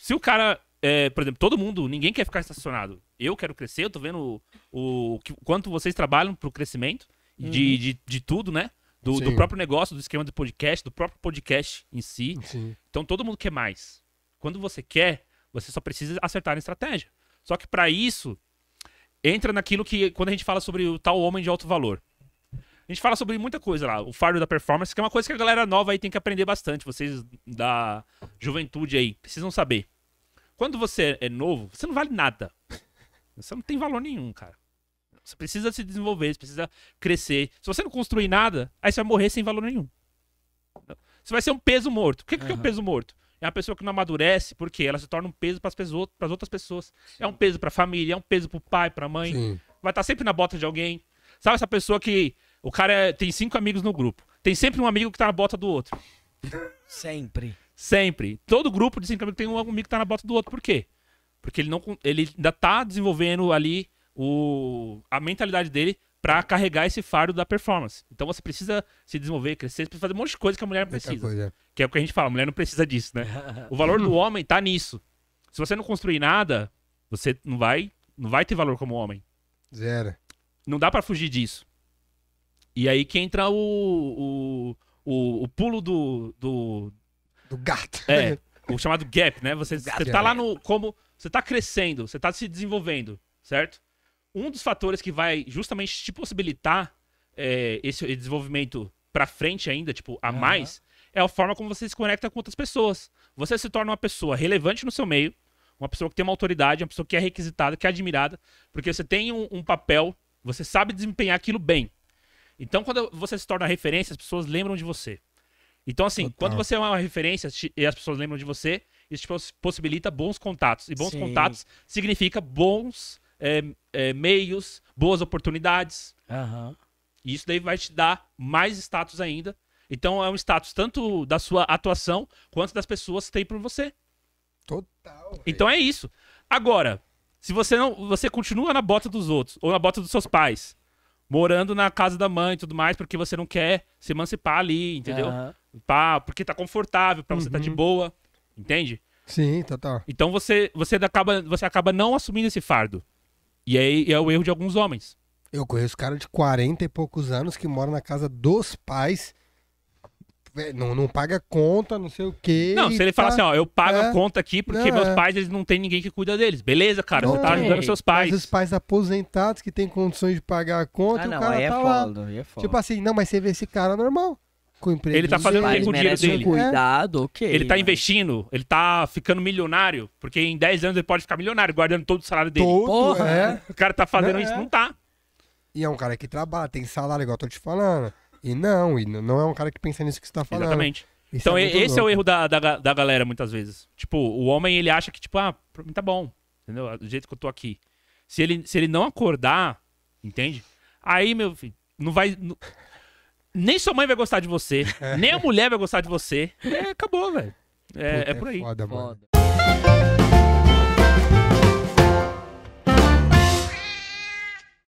se o cara. É, por exemplo, todo mundo, ninguém quer ficar estacionado. Eu quero crescer, eu tô vendo o, o quanto vocês trabalham pro crescimento uhum. de, de, tudo, né? Do, do, próprio negócio, do esquema do podcast, do próprio podcast em si. Sim. Então todo mundo quer mais. Quando você quer, você só precisa acertar a estratégia. Só que para isso, entra naquilo que, quando a gente fala sobre o tal homem de alto valor. A gente fala sobre muita coisa lá. O fardo da performance, que é uma coisa que a galera nova aí tem que aprender bastante. Vocês da juventude aí precisam saber. Quando você é novo, você não vale nada. Você não tem valor nenhum, cara. Você precisa se desenvolver, você precisa crescer. Se você não construir nada, aí você vai morrer sem valor nenhum. Você vai ser um peso morto. O que, que é um peso morto? É uma pessoa que não amadurece, porque ela se torna um peso para as outras pessoas. Sim. É um peso para a família, é um peso para o pai, para a mãe. Sim. Vai estar tá sempre na bota de alguém. Sabe essa pessoa que o cara é, tem cinco amigos no grupo. Tem sempre um amigo que tá na bota do outro. Sempre. Sempre. Todo grupo de cinco amigos tem um amigo que tá na bota do outro. Por quê? Porque ele, não, ele ainda tá desenvolvendo ali o, a mentalidade dele para carregar esse fardo da performance. Então você precisa se desenvolver, crescer, precisa fazer um monte de coisa que a mulher não precisa. Coisa. Que é o que a gente fala, a mulher não precisa disso, né? o valor do homem tá nisso. Se você não construir nada, você não vai, não vai ter valor como homem. Zero. Não dá para fugir disso. E aí que entra o, o, o, o pulo do, do. Do gato. É. O chamado gap, né? Você, você tá lá é. no. Como. Você tá crescendo, você tá se desenvolvendo, certo? Um dos fatores que vai justamente te possibilitar é, esse desenvolvimento para frente ainda, tipo, a uhum. mais, é a forma como você se conecta com outras pessoas. Você se torna uma pessoa relevante no seu meio, uma pessoa que tem uma autoridade, uma pessoa que é requisitada, que é admirada, porque você tem um, um papel, você sabe desempenhar aquilo bem. Então, quando você se torna referência, as pessoas lembram de você. Então, assim, Total. quando você é uma referência e as pessoas lembram de você, isso te tipo, possibilita bons contatos. E bons Sim. contatos significa bons é, é, meios, boas oportunidades. Uhum. E isso daí vai te dar mais status ainda. Então é um status tanto da sua atuação quanto das pessoas que tem por você. Total. Véio. Então é isso. Agora, se você não, você continua na bota dos outros ou na bota dos seus pais, morando na casa da mãe e tudo mais, porque você não quer se emancipar ali, entendeu? Uhum. porque tá confortável, pra você uhum. tá de uhum. boa, entende? Sim, total. Então você, você, acaba, você acaba não assumindo esse fardo. E aí é o erro de alguns homens. Eu conheço cara de 40 e poucos anos que mora na casa dos pais é, não, não paga conta, não sei o quê. Não, se ele tá... falar assim, ó, eu pago é. a conta aqui porque não, meus é. pais, eles não têm ninguém que cuida deles. Beleza, cara, não você tá ajudando é. seus pais. Mas os pais aposentados que têm condições de pagar a conta, ah, não, o cara aí é tá é foda, Aí é foda. Tipo assim, não, mas você vê esse cara normal. Com emprego. Ele tá fazendo o com o dinheiro dele. Cuidado, ok. Ele tá mas... investindo, ele tá ficando milionário, porque em 10 anos ele pode ficar milionário, guardando todo o salário dele. Todo, Porra, é. O cara tá fazendo isso, não tá. E é um cara que trabalha, tem salário, igual eu tô te falando. E não, e não é um cara que pensa nisso que você tá falando. Exatamente. Isso então, é esse louco. é o erro da, da, da galera, muitas vezes. Tipo, o homem, ele acha que, tipo, ah, pra mim tá bom. Entendeu? Do jeito que eu tô aqui. Se ele, se ele não acordar, entende? Aí, meu filho, não vai. Não... Nem sua mãe vai gostar de você, é. nem a mulher vai gostar de você. É, acabou, velho. É, é, é por aí. É foda, mano. Foda.